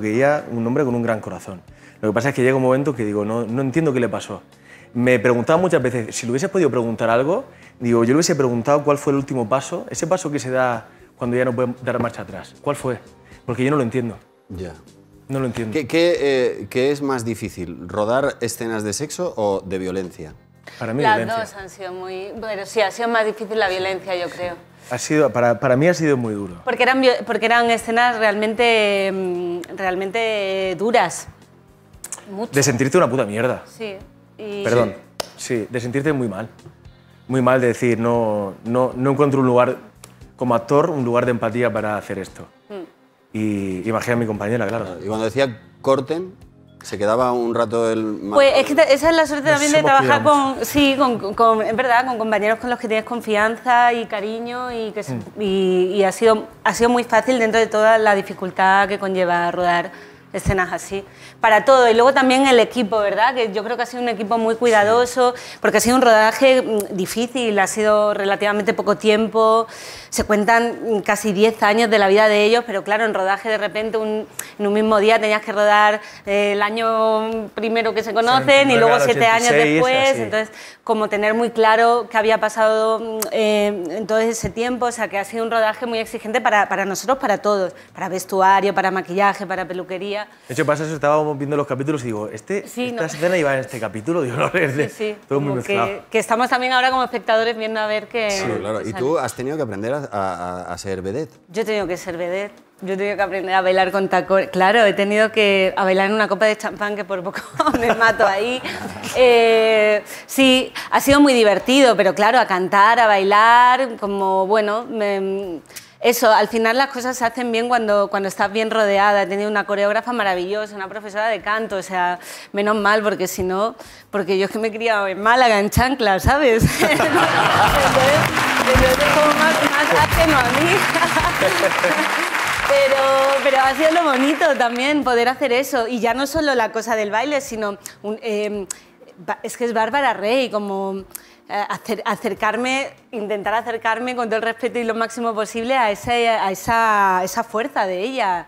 Quería un hombre con un gran corazón. Lo que pasa es que llega un momento que digo, no, no entiendo qué le pasó. Me preguntaba muchas veces, si le hubiese podido preguntar algo, digo, yo le hubiese preguntado cuál fue el último paso, ese paso que se da cuando ya no puede dar marcha atrás. ¿Cuál fue? Porque yo no lo entiendo. Ya. No lo entiendo. ¿Qué, qué, eh, es más difícil, rodar escenas de sexo o de violencia? Para mí, Las dos han sido muy... Bueno, sí, ha sido más difícil la violencia, yo creo. Ha sido, para, para, mí ha sido muy duro. Porque eran, porque eran escenas realmente, mm, realmente duras. Mucho. De sentirte una puta mierda. Sí. Perdón. Sí. de sentirte muy mal. Muy mal de decir, no, no, no encuentro un lugar, como actor, un lugar de empatía para hacer esto. Mm. Y imagina a mi compañera, claro. Y cuando decía corten, se quedaba un rato el... Pues es que esa es la suerte también de trabajar con, sí, con, en verdad, con compañeros con los que tienes confianza y cariño y, que, mm. y ha, sido, ha sido muy fácil dentro de toda la dificultad que conlleva rodar escenas así, para todo. Y luego también el equipo, ¿verdad? Que yo creo que ha sido un equipo muy cuidadoso, porque ha sido un rodaje mm, difícil, ha sido relativamente poco tiempo, se cuentan mm, casi 10 años de la vida de ellos, pero claro, en rodaje de repente en un mismo día tenías que rodar eh, el año primero que se conocen y luego 7 años después, entonces como tener muy claro qué había pasado mm, eh, en todo ese tiempo, o sea que ha sido un rodaje muy exigente para, para nosotros, para todos, para vestuario, para maquillaje, para peluquería. De hecho, pasa eso, estábamos viendo los capítulos y digo, este, esta escena iba en este capítulo, digo, no, es de, todo muy mezclado. Que, estamos también ahora como espectadores viendo a ver qué... Sí, claro, y tú has tenido que aprender a, ser vedette. Yo he tenido que ser vedette. Yo he tenido que aprender a bailar con tacones. Claro, he tenido que bailar en una copa de champán que por poco me mato ahí. Eh, sí, ha sido muy divertido, pero claro, a cantar, a bailar, como bueno, me, eso, al final las cosas se hacen bien cuando, cuando estás bien rodeada. He tenido una coreógrafa maravillosa, una profesora de canto, o sea, menos mal, porque si no, porque yo es que me he criado en Málaga, en chancla, ¿sabes? Entonces, más, a mí. Pero, pero ha sido lo bonito también poder hacer eso. Y ya no solo la cosa del baile, sino... Eh, es que es Bárbara Rey, como eh, acercarme, intentar acercarme con todo el respeto y lo máximo posible a, ese, a esa, esa fuerza de ella.